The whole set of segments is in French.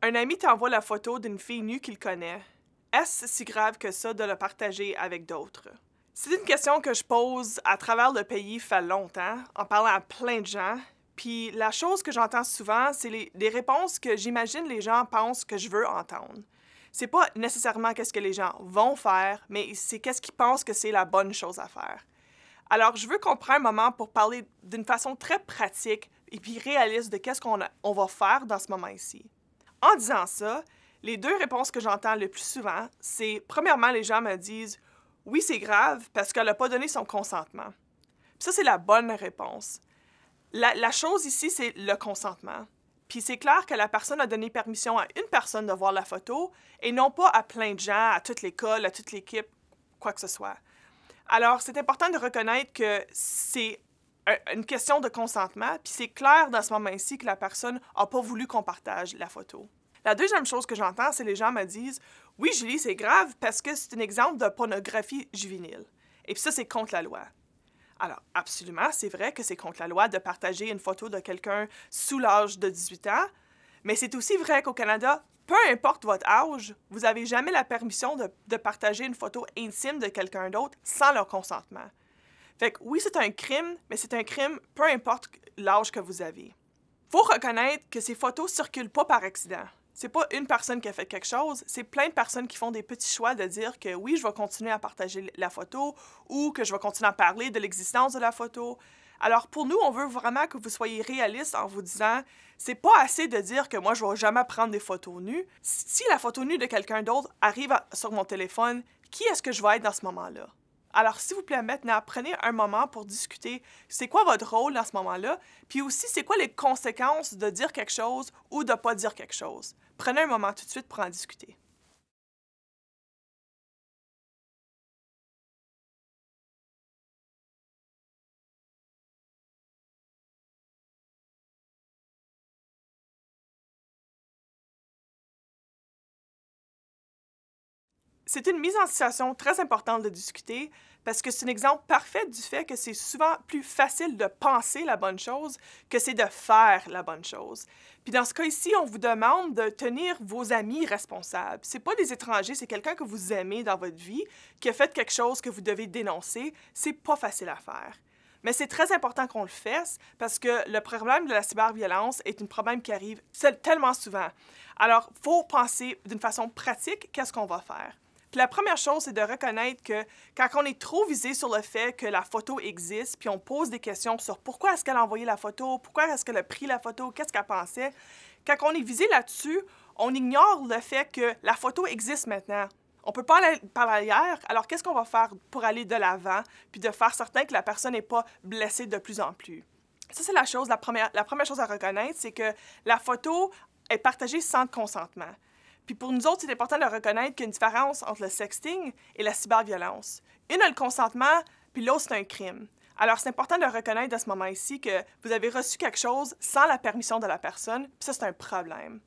Un ami t'envoie la photo d'une fille nue qu'il connaît. Est-ce si grave que ça de le partager avec d'autres? C'est une question que je pose à travers le pays fait longtemps, en parlant à plein de gens. Puis la chose que j'entends souvent, c'est les, réponses que j'imagine les gens pensent que je veux entendre. C'est pas nécessairement qu'est-ce que les gens vont faire, mais c'est qu'est-ce qu'ils pensent que c'est la bonne chose à faire. Alors, je veux qu'on prenne un moment pour parler d'une façon très pratique et puis réaliste de qu'est-ce qu'on va faire dans ce moment ici. En disant ça, les deux réponses que j'entends le plus souvent, c'est premièrement, les gens me disent Oui, c'est grave parce qu'elle n'a pas donné son consentement. ça, c'est la bonne réponse. La, la chose ici, c'est le consentement. Puis c'est clair que la personne a donné permission à une personne de voir la photo et non pas à plein de gens, à toute l'école, à toute l'équipe, quoi que ce soit. Alors, c'est important de reconnaître que c'est une question de consentement, puis c'est clair dans ce moment-ci que la personne n'a pas voulu qu'on partage la photo. La deuxième chose que j'entends, c'est les gens me disent Oui, Julie, c'est grave parce que c'est un exemple de pornographie juvénile. Et puis ça, c'est contre la loi. Alors, absolument, c'est vrai que c'est contre la loi de partager une photo de quelqu'un sous l'âge de 18 ans, mais c'est aussi vrai qu'au Canada, peu importe votre âge, vous n'avez jamais la permission de, de, partager une photo intime de quelqu'un d'autre sans leur consentement. Fait que oui, c'est un crime, mais c'est un crime peu importe l'âge que vous avez. Faut reconnaître que ces photos circulent pas par accident. C'est pas une personne qui a fait quelque chose, c'est plein de personnes qui font des petits choix de dire que oui, je vais continuer à partager la photo ou que je vais continuer à parler de l'existence de la photo. Alors pour nous, on veut vraiment que vous soyez réaliste en vous disant c'est pas assez de dire que moi je vais jamais prendre des photos nues. Si la photo nue de quelqu'un d'autre arrive sur mon téléphone, qui est-ce que je vais être dans ce moment-là alors, s'il vous plaît, maintenant, prenez un moment pour discuter c'est quoi votre rôle en ce moment-là, puis aussi c'est quoi les conséquences de dire quelque chose ou de ne pas dire quelque chose. Prenez un moment tout de suite pour en discuter. C'est une mise en situation très importante de discuter parce que c'est un exemple parfait du fait que c'est souvent plus facile de penser la bonne chose que c'est de faire la bonne chose. Puis dans ce cas ici, on vous demande de tenir vos amis responsables. C'est pas des étrangers, c'est quelqu'un que vous aimez dans votre vie qui a fait quelque chose que vous devez dénoncer. C'est pas facile à faire. Mais c'est très important qu'on le fasse parce que le problème de la cyberviolence est un problème qui arrive tellement souvent. Alors, faut penser d'une façon pratique qu'est-ce qu'on va faire. Puis la première chose, c'est de reconnaître que quand on est trop visé sur le fait que la photo existe, puis on pose des questions sur pourquoi est-ce qu'elle a envoyé la photo, pourquoi est-ce qu'elle a pris la photo, qu'est-ce qu'elle pensait, quand on est visé là-dessus, on ignore le fait que la photo existe maintenant. On peut pas aller par l'arrière, alors qu'est-ce qu'on va faire pour aller de l'avant, puis de faire certain que la personne n'est pas blessée de plus en plus? Ça, c'est la chose, la première chose à reconnaître, c'est que la photo est partagée sans consentement. Puis pour nous autres, c'est important de reconnaître qu'il y a une différence entre le sexting et la cyberviolence. Une a le consentement, puis l'autre, c'est un crime. Alors, c'est important de reconnaître à ce moment ci que vous avez reçu quelque chose sans la permission de la personne, puis ça, c'est un problème.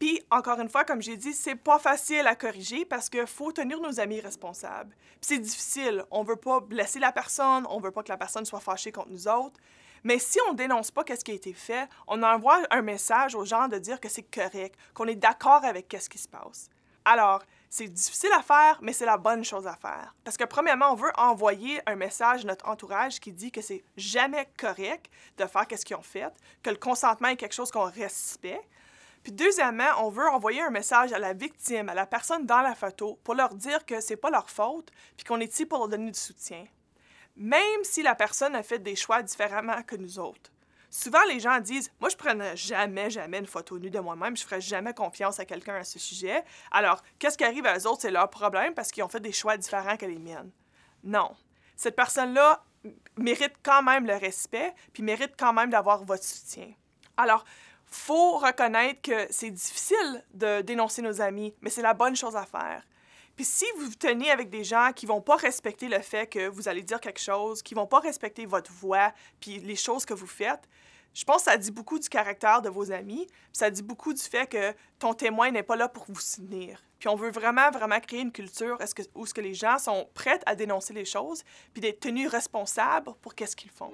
Puis, encore une fois, comme j'ai dit, c'est pas facile à corriger parce qu'il faut tenir nos amis responsables. Puis c'est difficile. On veut pas blesser la personne, on veut pas que la personne soit fâchée contre nous autres. Mais si on ne dénonce pas qu'est-ce qui a été fait, on envoie un message aux gens de dire que c'est correct, qu'on est d'accord avec qu'est-ce qui se passe. Alors, c'est difficile à faire, mais c'est la bonne chose à faire. Parce que premièrement, on veut envoyer un message à notre entourage qui dit que c'est jamais correct de faire qu'est-ce qu'ils ont fait, que le consentement est quelque chose qu'on respecte. Puis deuxièmement, on veut envoyer un message à la victime, à la personne dans la photo, pour leur dire que c'est pas leur faute, puis qu'on est ici pour leur donner du soutien même si la personne a fait des choix différemment que nous autres. Souvent, les gens disent Moi, je prendrai jamais, jamais une photo nue de moi-même, je ferais jamais confiance à quelqu'un à ce sujet. Alors, qu'est-ce qui arrive à eux autres C'est leur problème parce qu'ils ont fait des choix différents que les miennes. Non. Cette personne-là mérite quand même le respect, puis mérite quand même d'avoir votre soutien. Alors, faut reconnaître que c'est difficile de dénoncer nos amis, mais c'est la bonne chose à faire. Puis si vous vous tenez avec des gens qui vont pas respecter le fait que vous allez dire quelque chose, qui vont pas respecter votre voix, puis les choses que vous faites, je pense que ça dit beaucoup du caractère de vos amis, puis ça dit beaucoup du fait que ton témoin n'est pas là pour vous soutenir. Puis on veut vraiment, vraiment créer une culture où ce que les gens sont prêts à dénoncer les choses, puis d'être tenus responsables pour qu'est-ce qu'ils font.